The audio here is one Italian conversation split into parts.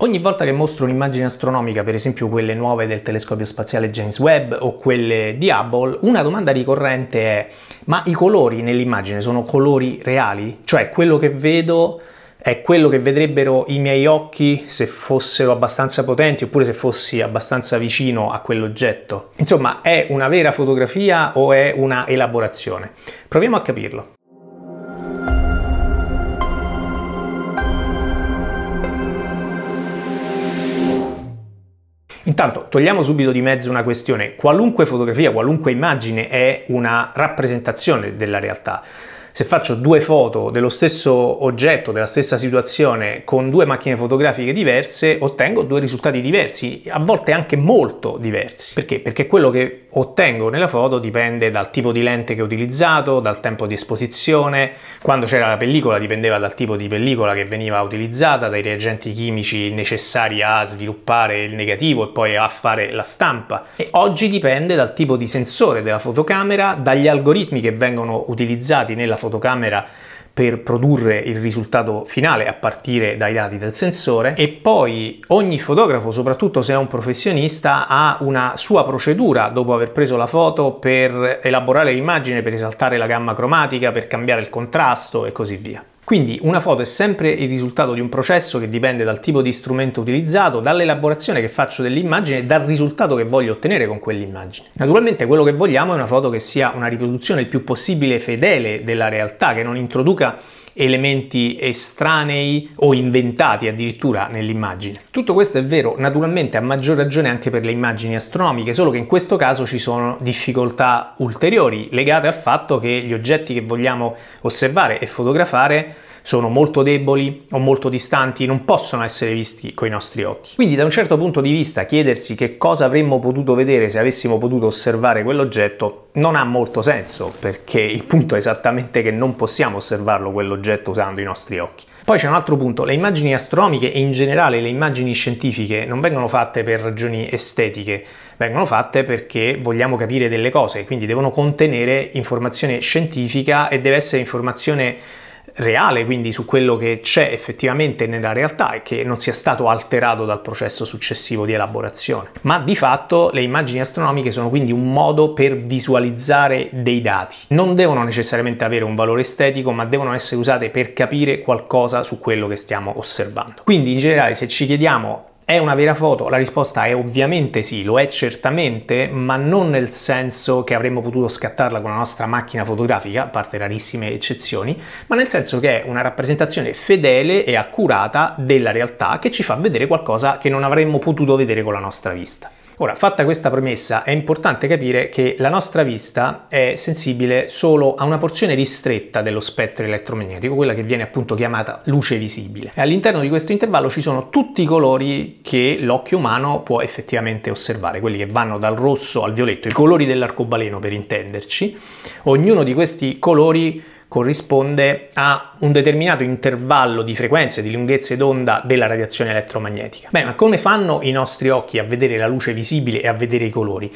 Ogni volta che mostro un'immagine astronomica, per esempio quelle nuove del telescopio spaziale James Webb o quelle di Hubble, una domanda ricorrente è ma i colori nell'immagine sono colori reali? Cioè quello che vedo è quello che vedrebbero i miei occhi se fossero abbastanza potenti oppure se fossi abbastanza vicino a quell'oggetto. Insomma, è una vera fotografia o è una elaborazione? Proviamo a capirlo. Intanto togliamo subito di mezzo una questione, qualunque fotografia, qualunque immagine è una rappresentazione della realtà se faccio due foto dello stesso oggetto, della stessa situazione con due macchine fotografiche diverse, ottengo due risultati diversi, a volte anche molto diversi. Perché? Perché quello che ottengo nella foto dipende dal tipo di lente che ho utilizzato, dal tempo di esposizione, quando c'era la pellicola dipendeva dal tipo di pellicola che veniva utilizzata, dai reagenti chimici necessari a sviluppare il negativo e poi a fare la stampa. E oggi dipende dal tipo di sensore della fotocamera, dagli algoritmi che vengono utilizzati nella fotocamera fotocamera per produrre il risultato finale a partire dai dati del sensore e poi ogni fotografo, soprattutto se è un professionista, ha una sua procedura dopo aver preso la foto per elaborare l'immagine, per esaltare la gamma cromatica, per cambiare il contrasto e così via. Quindi una foto è sempre il risultato di un processo che dipende dal tipo di strumento utilizzato, dall'elaborazione che faccio dell'immagine e dal risultato che voglio ottenere con quell'immagine. Naturalmente quello che vogliamo è una foto che sia una riproduzione il più possibile fedele della realtà, che non introduca elementi estranei o inventati addirittura nell'immagine. Tutto questo è vero naturalmente a maggior ragione anche per le immagini astronomiche, solo che in questo caso ci sono difficoltà ulteriori legate al fatto che gli oggetti che vogliamo osservare e fotografare sono molto deboli o molto distanti, non possono essere visti con i nostri occhi. Quindi da un certo punto di vista chiedersi che cosa avremmo potuto vedere se avessimo potuto osservare quell'oggetto non ha molto senso perché il punto è esattamente che non possiamo osservarlo quell'oggetto usando i nostri occhi. Poi c'è un altro punto, le immagini astronomiche e in generale le immagini scientifiche non vengono fatte per ragioni estetiche, vengono fatte perché vogliamo capire delle cose, quindi devono contenere informazione scientifica e deve essere informazione reale, quindi su quello che c'è effettivamente nella realtà e che non sia stato alterato dal processo successivo di elaborazione. Ma di fatto le immagini astronomiche sono quindi un modo per visualizzare dei dati. Non devono necessariamente avere un valore estetico, ma devono essere usate per capire qualcosa su quello che stiamo osservando. Quindi in generale se ci chiediamo è una vera foto? La risposta è ovviamente sì, lo è certamente, ma non nel senso che avremmo potuto scattarla con la nostra macchina fotografica, a parte rarissime eccezioni, ma nel senso che è una rappresentazione fedele e accurata della realtà che ci fa vedere qualcosa che non avremmo potuto vedere con la nostra vista. Ora, fatta questa premessa, è importante capire che la nostra vista è sensibile solo a una porzione ristretta dello spettro elettromagnetico, quella che viene appunto chiamata luce visibile. E all'interno di questo intervallo ci sono tutti i colori che l'occhio umano può effettivamente osservare, quelli che vanno dal rosso al violetto, i colori dell'arcobaleno per intenderci. Ognuno di questi colori corrisponde a un determinato intervallo di frequenze, di lunghezze d'onda della radiazione elettromagnetica. Bene, ma come fanno i nostri occhi a vedere la luce visibile e a vedere i colori?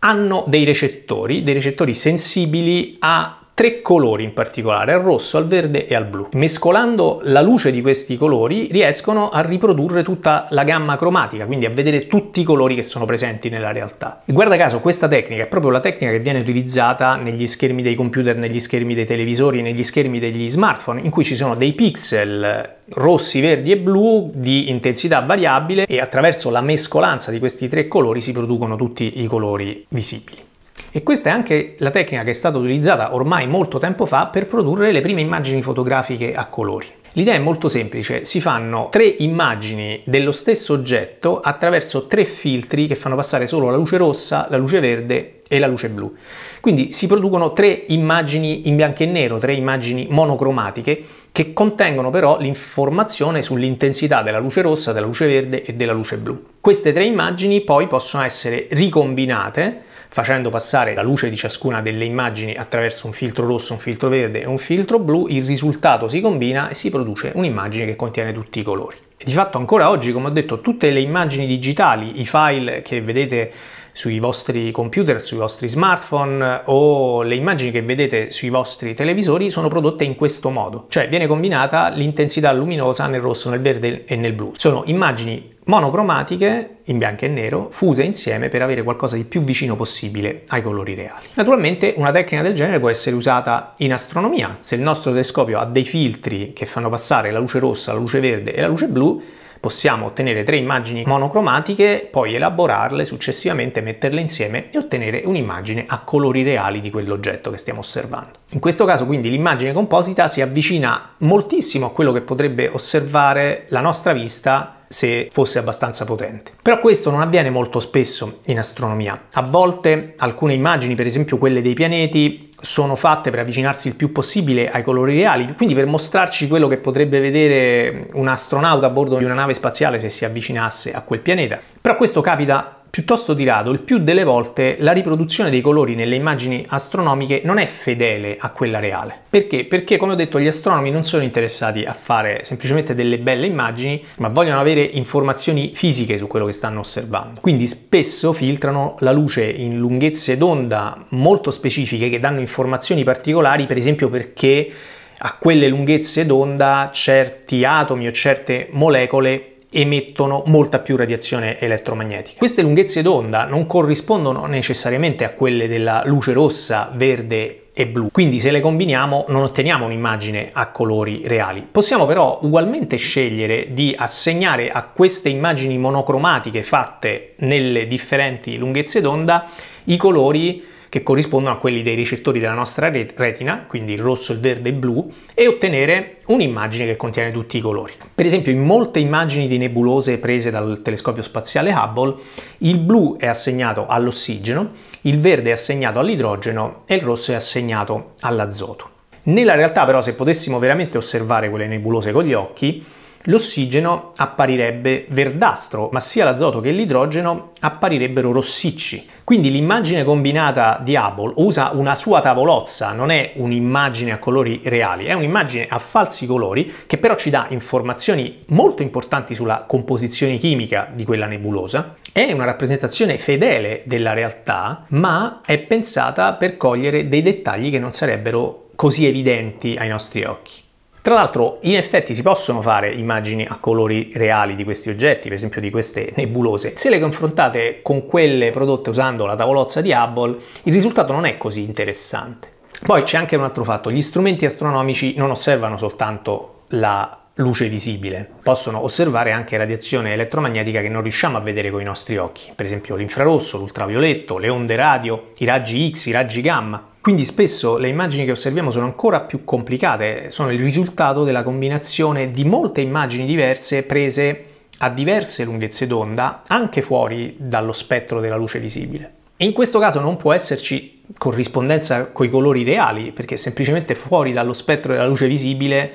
Hanno dei recettori, dei recettori sensibili a tre colori in particolare, al rosso, al verde e al blu. Mescolando la luce di questi colori riescono a riprodurre tutta la gamma cromatica, quindi a vedere tutti i colori che sono presenti nella realtà. E guarda caso questa tecnica è proprio la tecnica che viene utilizzata negli schermi dei computer, negli schermi dei televisori, negli schermi degli smartphone, in cui ci sono dei pixel rossi, verdi e blu di intensità variabile e attraverso la mescolanza di questi tre colori si producono tutti i colori visibili. E questa è anche la tecnica che è stata utilizzata ormai molto tempo fa per produrre le prime immagini fotografiche a colori. L'idea è molto semplice, si fanno tre immagini dello stesso oggetto attraverso tre filtri che fanno passare solo la luce rossa, la luce verde e la luce blu. Quindi si producono tre immagini in bianco e nero, tre immagini monocromatiche che contengono però l'informazione sull'intensità della luce rossa, della luce verde e della luce blu. Queste tre immagini poi possono essere ricombinate facendo passare la luce di ciascuna delle immagini attraverso un filtro rosso, un filtro verde e un filtro blu, il risultato si combina e si produce un'immagine che contiene tutti i colori. E di fatto ancora oggi, come ho detto, tutte le immagini digitali, i file che vedete sui vostri computer, sui vostri smartphone o le immagini che vedete sui vostri televisori sono prodotte in questo modo, cioè viene combinata l'intensità luminosa nel rosso, nel verde e nel blu. Sono immagini monocromatiche in bianco e nero fuse insieme per avere qualcosa di più vicino possibile ai colori reali. Naturalmente una tecnica del genere può essere usata in astronomia, se il nostro telescopio ha dei filtri che fanno passare la luce rossa, la luce verde e la luce blu, possiamo ottenere tre immagini monocromatiche, poi elaborarle, successivamente metterle insieme e ottenere un'immagine a colori reali di quell'oggetto che stiamo osservando. In questo caso quindi l'immagine composita si avvicina moltissimo a quello che potrebbe osservare la nostra vista se fosse abbastanza potente. Però questo non avviene molto spesso in astronomia. A volte alcune immagini, per esempio quelle dei pianeti, sono fatte per avvicinarsi il più possibile ai colori reali, quindi per mostrarci quello che potrebbe vedere un astronauta a bordo di una nave spaziale se si avvicinasse a quel pianeta. Però questo capita Piuttosto di rado, il più delle volte la riproduzione dei colori nelle immagini astronomiche non è fedele a quella reale. Perché? Perché, come ho detto, gli astronomi non sono interessati a fare semplicemente delle belle immagini, ma vogliono avere informazioni fisiche su quello che stanno osservando. Quindi spesso filtrano la luce in lunghezze d'onda molto specifiche che danno informazioni particolari, per esempio perché a quelle lunghezze d'onda certi atomi o certe molecole emettono molta più radiazione elettromagnetica. Queste lunghezze d'onda non corrispondono necessariamente a quelle della luce rossa, verde e blu. Quindi se le combiniamo non otteniamo un'immagine a colori reali. Possiamo però ugualmente scegliere di assegnare a queste immagini monocromatiche fatte nelle differenti lunghezze d'onda i colori che corrispondono a quelli dei ricettori della nostra retina, quindi il rosso, il verde e il blu, e ottenere un'immagine che contiene tutti i colori. Per esempio, in molte immagini di nebulose prese dal telescopio spaziale Hubble, il blu è assegnato all'ossigeno, il verde è assegnato all'idrogeno e il rosso è assegnato all'azoto. Nella realtà però se potessimo veramente osservare quelle nebulose con gli occhi, l'ossigeno apparirebbe verdastro, ma sia l'azoto che l'idrogeno apparirebbero rossicci. Quindi l'immagine combinata di Hubble usa una sua tavolozza, non è un'immagine a colori reali, è un'immagine a falsi colori che però ci dà informazioni molto importanti sulla composizione chimica di quella nebulosa. È una rappresentazione fedele della realtà, ma è pensata per cogliere dei dettagli che non sarebbero così evidenti ai nostri occhi. Tra l'altro in effetti si possono fare immagini a colori reali di questi oggetti, per esempio di queste nebulose. Se le confrontate con quelle prodotte usando la tavolozza di Hubble, il risultato non è così interessante. Poi c'è anche un altro fatto, gli strumenti astronomici non osservano soltanto la luce visibile, possono osservare anche radiazione elettromagnetica che non riusciamo a vedere con i nostri occhi, per esempio l'infrarosso, l'ultravioletto, le onde radio, i raggi X, i raggi gamma. Quindi spesso le immagini che osserviamo sono ancora più complicate, sono il risultato della combinazione di molte immagini diverse prese a diverse lunghezze d'onda, anche fuori dallo spettro della luce visibile. E in questo caso non può esserci corrispondenza con i colori reali, perché semplicemente fuori dallo spettro della luce visibile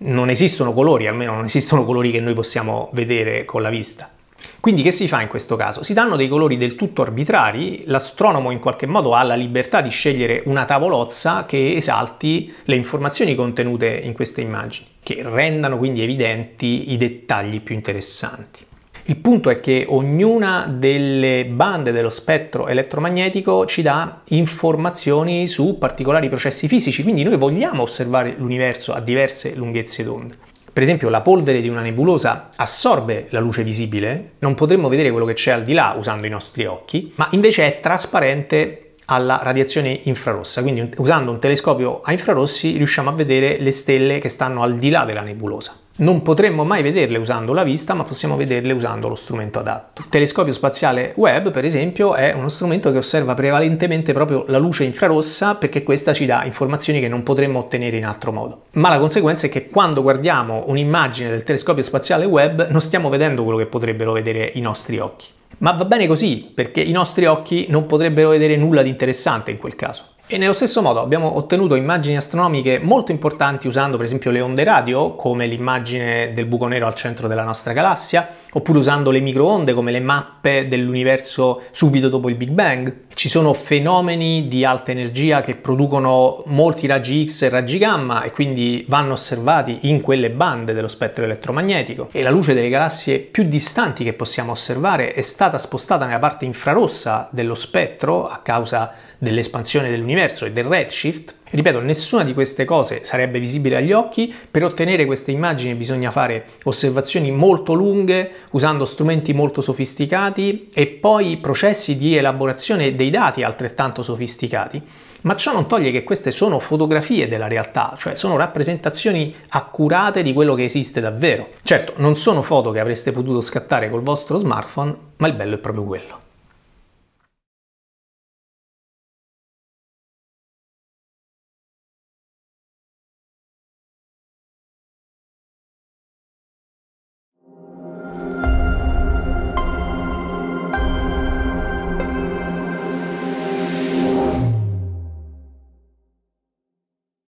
non esistono colori, almeno non esistono colori che noi possiamo vedere con la vista. Quindi che si fa in questo caso? Si danno dei colori del tutto arbitrari, l'astronomo in qualche modo ha la libertà di scegliere una tavolozza che esalti le informazioni contenute in queste immagini, che rendano quindi evidenti i dettagli più interessanti. Il punto è che ognuna delle bande dello spettro elettromagnetico ci dà informazioni su particolari processi fisici, quindi noi vogliamo osservare l'universo a diverse lunghezze d'onda per esempio la polvere di una nebulosa assorbe la luce visibile, non potremmo vedere quello che c'è al di là usando i nostri occhi, ma invece è trasparente alla radiazione infrarossa, quindi usando un telescopio a infrarossi riusciamo a vedere le stelle che stanno al di là della nebulosa non potremmo mai vederle usando la vista, ma possiamo vederle usando lo strumento adatto. Il telescopio spaziale Webb, per esempio, è uno strumento che osserva prevalentemente proprio la luce infrarossa perché questa ci dà informazioni che non potremmo ottenere in altro modo. Ma la conseguenza è che quando guardiamo un'immagine del telescopio spaziale Webb non stiamo vedendo quello che potrebbero vedere i nostri occhi. Ma va bene così, perché i nostri occhi non potrebbero vedere nulla di interessante in quel caso. E nello stesso modo abbiamo ottenuto immagini astronomiche molto importanti usando per esempio le onde radio, come l'immagine del buco nero al centro della nostra galassia, oppure usando le microonde come le mappe dell'universo subito dopo il Big Bang. Ci sono fenomeni di alta energia che producono molti raggi X e raggi gamma e quindi vanno osservati in quelle bande dello spettro elettromagnetico e la luce delle galassie più distanti che possiamo osservare è stata spostata nella parte infrarossa dello spettro a causa dell'espansione dell'universo e del redshift Ripeto, nessuna di queste cose sarebbe visibile agli occhi, per ottenere queste immagini bisogna fare osservazioni molto lunghe, usando strumenti molto sofisticati e poi processi di elaborazione dei dati altrettanto sofisticati. Ma ciò non toglie che queste sono fotografie della realtà, cioè sono rappresentazioni accurate di quello che esiste davvero. Certo, non sono foto che avreste potuto scattare col vostro smartphone, ma il bello è proprio quello.